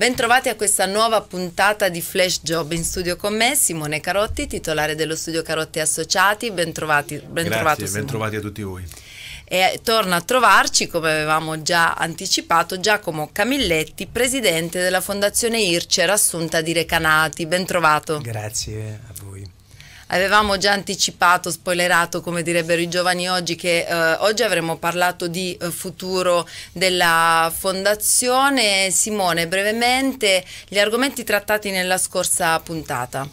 Bentrovati a questa nuova puntata di Flash Job in studio con me, Simone Carotti, titolare dello studio Carotti Associati. Bentrovati. Bentrovato, Grazie, bentrovati a tutti voi. E torna a trovarci, come avevamo già anticipato, Giacomo Camilletti, presidente della Fondazione IRCE Assunta di Recanati. Bentrovato. Grazie a voi. Avevamo già anticipato, spoilerato, come direbbero i giovani oggi, che eh, oggi avremmo parlato di eh, futuro della fondazione. Simone, brevemente gli argomenti trattati nella scorsa puntata.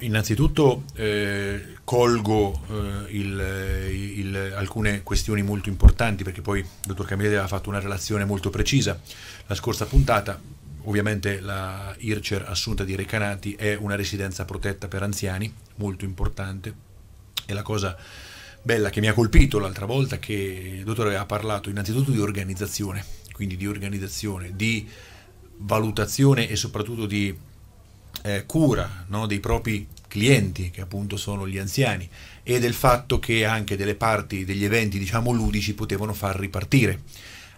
innanzitutto eh, colgo eh, il, eh, il, alcune questioni molto importanti perché poi il dottor Camilleri ha fatto una relazione molto precisa la scorsa puntata ovviamente la IRCER assunta di Recanati è una residenza protetta per anziani, molto importante, e la cosa bella che mi ha colpito l'altra volta che il dottore ha parlato innanzitutto di organizzazione, quindi di organizzazione, di valutazione e soprattutto di eh, cura no, dei propri clienti, che appunto sono gli anziani, e del fatto che anche delle parti degli eventi, diciamo, ludici potevano far ripartire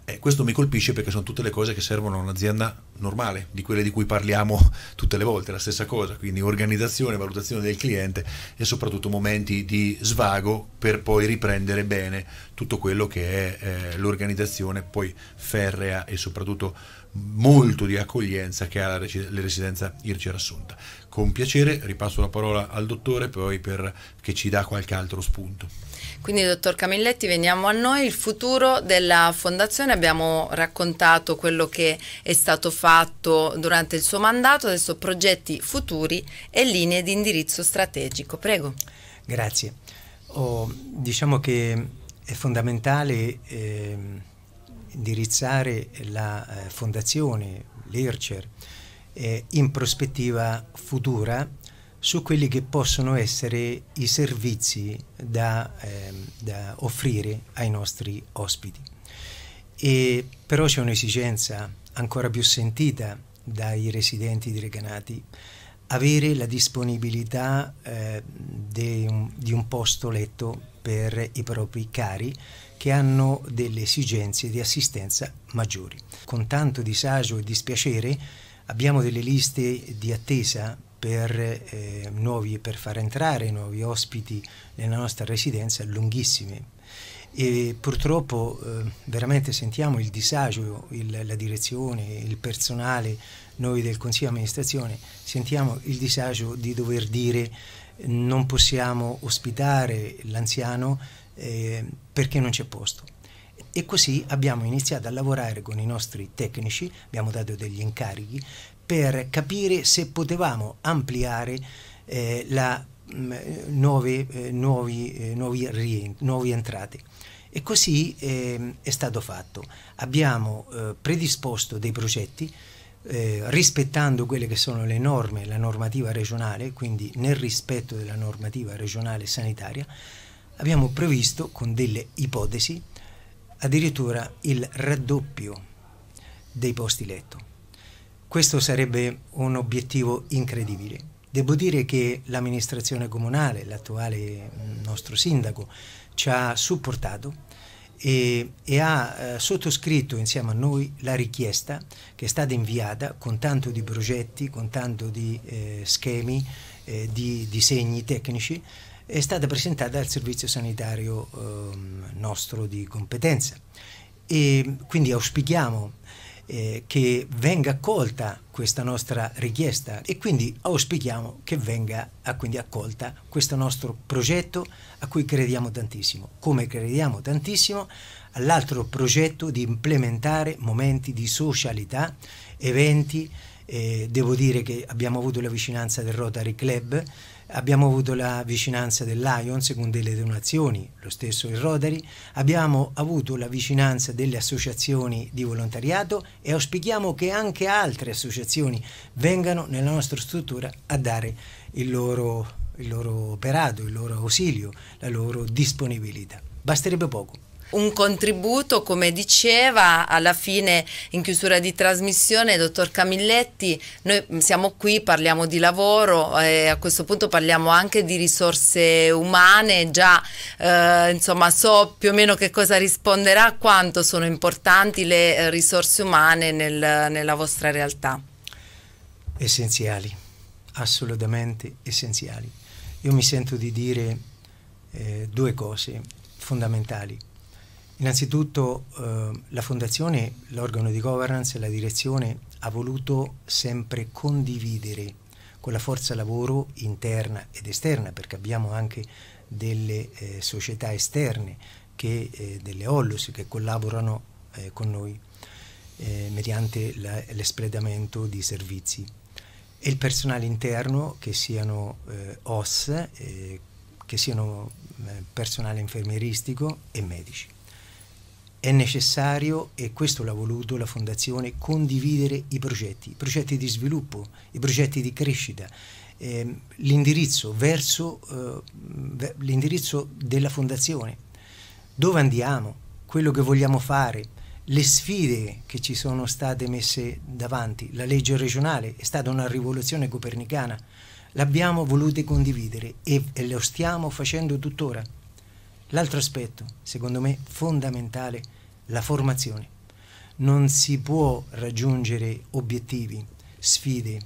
eh, questo mi colpisce perché sono tutte le cose che servono a un'azienda normale, di quelle di cui parliamo tutte le volte, la stessa cosa, quindi organizzazione, valutazione del cliente e soprattutto momenti di svago per poi riprendere bene tutto quello che è eh, l'organizzazione poi ferrea e soprattutto molto di accoglienza che ha la, rec- la residenza Irci Rassunta. Con piacere ripasso la parola al dottore poi perché ci dà qualche altro spunto. Quindi, dottor Camilletti, veniamo a noi. Il futuro della Fondazione, abbiamo raccontato quello che è stato fatto durante il suo mandato, adesso progetti futuri e linee di indirizzo strategico. Prego. Grazie. Oh, diciamo che è fondamentale eh, indirizzare la eh, Fondazione, l'IRCER, eh, in prospettiva futura su quelli che possono essere i servizi da, eh, da offrire ai nostri ospiti. E però c'è un'esigenza ancora più sentita dai residenti di Recanati, avere la disponibilità eh, di, un, di un posto letto per i propri cari che hanno delle esigenze di assistenza maggiori. Con tanto disagio e dispiacere abbiamo delle liste di attesa per, eh, nuovi, per far entrare nuovi ospiti nella nostra residenza lunghissime e purtroppo eh, veramente sentiamo il disagio, il, la direzione, il personale, noi del Consiglio di amministrazione sentiamo il disagio di dover dire non possiamo ospitare l'anziano eh, perché non c'è posto. E così abbiamo iniziato a lavorare con i nostri tecnici, abbiamo dato degli incarichi per capire se potevamo ampliare eh, la, mh, mm, nuove, eh, nuovi, eh, nuovi, nuovi entrate. E così ehm, è stato fatto. Abbiamo eh, predisposto dei progetti eh, rispettando quelle che sono le norme, la normativa regionale, quindi nel rispetto della normativa regionale sanitaria, abbiamo previsto con delle ipotesi addirittura il raddoppio dei posti letto. Questo sarebbe un obiettivo incredibile. Devo dire che l'amministrazione comunale, l'attuale mm, nostro sindaco, ci ha supportato e, e ha eh, sottoscritto insieme a noi la richiesta che è stata inviata con tanto di progetti, con tanto di eh, schemi, eh, di disegni tecnici, è stata presentata al servizio sanitario ehm, nostro di competenza. E quindi auspichiamo eh, che venga accolta questa nostra richiesta e quindi auspichiamo che venga ah, quindi accolta questo nostro progetto a cui crediamo tantissimo, come crediamo tantissimo all'altro progetto di implementare momenti di socialità, eventi, eh, devo dire che abbiamo avuto la vicinanza del Rotary Club, abbiamo avuto la vicinanza del Lions con delle donazioni, lo stesso il Rotary, abbiamo avuto la vicinanza delle associazioni di volontariato e auspichiamo che anche altre associazioni vengano nella nostra struttura a dare il loro, il loro operato, il loro ausilio, la loro disponibilità. Basterebbe poco un contributo, come diceva, alla fine in chiusura di trasmissione, dottor Camilletti, noi mm, siamo qui, parliamo di lavoro e eh, a questo punto parliamo anche di risorse umane, già eh, insomma so più o meno che cosa risponderà, quanto sono importanti le eh, risorse umane nel, nella vostra realtà. Essenziali, assolutamente essenziali. Io mi sento di dire eh, due cose fondamentali Innanzitutto eh, la Fondazione, l'organo di governance, e la direzione ha voluto sempre condividere con la forza lavoro interna ed esterna, perché abbiamo anche delle eh, società esterne, che, eh, delle OLUS che collaborano eh, con noi eh, mediante l'espletamento di servizi e il personale interno che siano eh, OS, che siano personale infermieristico e medici. È necessario, e questo l'ha voluto la Fondazione, condividere i progetti, i progetti di sviluppo, i progetti di crescita, ehm, l'indirizzo, verso, eh, l'indirizzo della Fondazione, dove andiamo, quello che vogliamo fare, le sfide che ci sono state messe davanti. La legge regionale è stata una rivoluzione copernicana, l'abbiamo voluta condividere e, e lo stiamo facendo tuttora. L'altro aspetto, secondo me, fondamentale, la formazione. Non si può raggiungere obiettivi, sfide,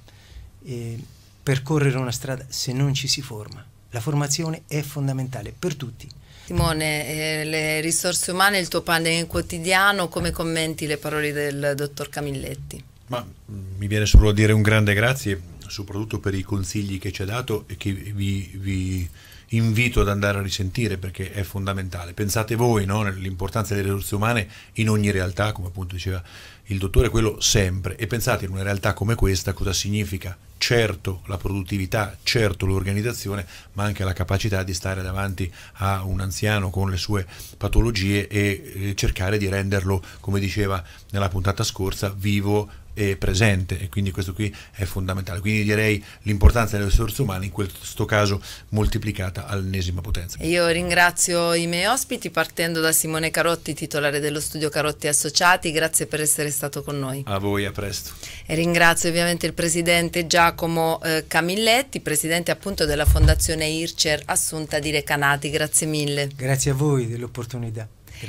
eh, percorrere una strada se non ci si forma. La formazione è fondamentale per tutti. Simone, eh, le risorse umane, il tuo pane quotidiano, come commenti le parole del dottor Camilletti? Ma mm, mi viene solo a dire un grande grazie soprattutto per i consigli che ci ha dato e che vi, vi invito ad andare a risentire perché è fondamentale. Pensate voi no, delle risorse umane in ogni realtà, come appunto diceva il dottore, quello sempre. E pensate in una realtà come questa cosa significa certo la produttività, certo l'organizzazione, ma anche la capacità di stare davanti a un anziano con le sue patologie e eh, cercare di renderlo, come diceva nella puntata scorsa, vivo eh, presente e quindi questo qui è fondamentale. Quindi direi l'importanza delle risorse umane in questo caso moltiplicata all'ennesima potenza. Io ringrazio i miei ospiti partendo da Simone Carotti, titolare dello studio Carotti Associati, grazie per essere stato con noi. A voi, a presto. E ringrazio ovviamente il presidente Giacomo eh, Camilletti, presidente appunto della Fondazione IRCER Assunta di Recanati, grazie mille. Grazie a voi dell'opportunità.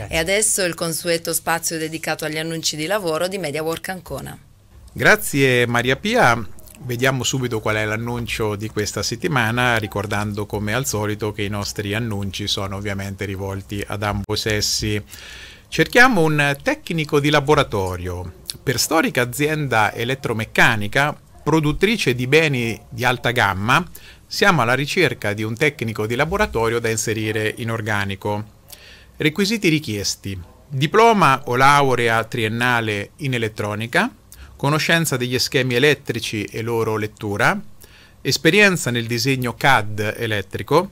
E adesso il consueto spazio dedicato agli annunci di lavoro di MediaWork Ancona. Grazie Maria Pia. Vediamo subito qual è l'annuncio di questa settimana, ricordando come al solito che i nostri annunci sono ovviamente rivolti ad ambo sessi. Cerchiamo un tecnico di laboratorio. Per storica azienda elettromeccanica, produttrice di beni di alta gamma, siamo alla ricerca di un tecnico di laboratorio da inserire in organico. Requisiti richiesti. Diploma o laurea triennale in elettronica, conoscenza degli schemi elettrici e loro lettura, esperienza nel disegno CAD elettrico,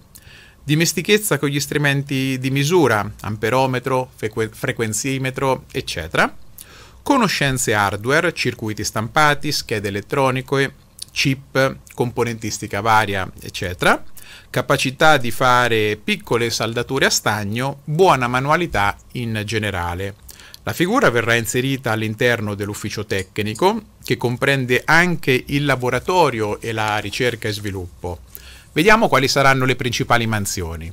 dimestichezza con gli strumenti di misura, amperometro, frequenzimetro, eccetera, conoscenze hardware, circuiti stampati, schede elettroniche, chip, componentistica varia, eccetera, capacità di fare piccole saldature a stagno, buona manualità in generale. La figura verrà inserita all'interno dell'ufficio tecnico, che comprende anche il laboratorio e la ricerca e sviluppo. Vediamo quali saranno le principali mansioni.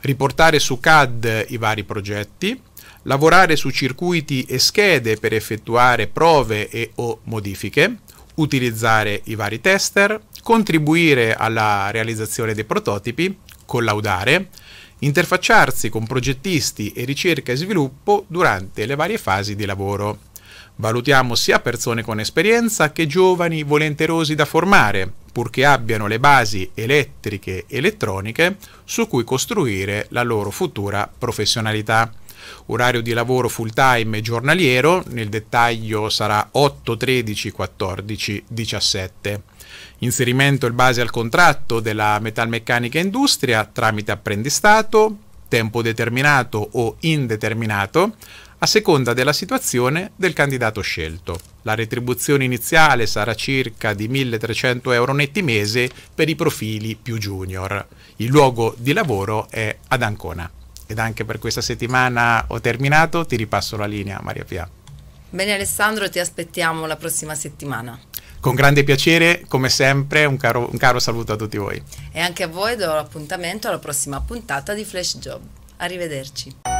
Riportare su CAD i vari progetti, lavorare su circuiti e schede per effettuare prove e o modifiche, utilizzare i vari tester, contribuire alla realizzazione dei prototipi, collaudare, interfacciarsi con progettisti e ricerca e sviluppo durante le varie fasi di lavoro. Valutiamo sia persone con esperienza che giovani volenterosi da formare, purché abbiano le basi elettriche e elettroniche su cui costruire la loro futura professionalità. Orario di lavoro full time e giornaliero, nel dettaglio sarà 8, 13, 14, 17 inserimento in base al contratto della metalmeccanica industria tramite apprendistato, tempo determinato o indeterminato, a seconda della situazione del candidato scelto. La retribuzione iniziale sarà circa di 1300 euro netti mese per i profili più junior. Il luogo di lavoro è ad Ancona. Ed anche per questa settimana ho terminato, ti ripasso la linea Maria Pia. Bene Alessandro, ti aspettiamo la prossima settimana. Con grande piacere, come sempre, un caro, un caro saluto a tutti voi. E anche a voi do l'appuntamento alla prossima puntata di Flash Job. Arrivederci.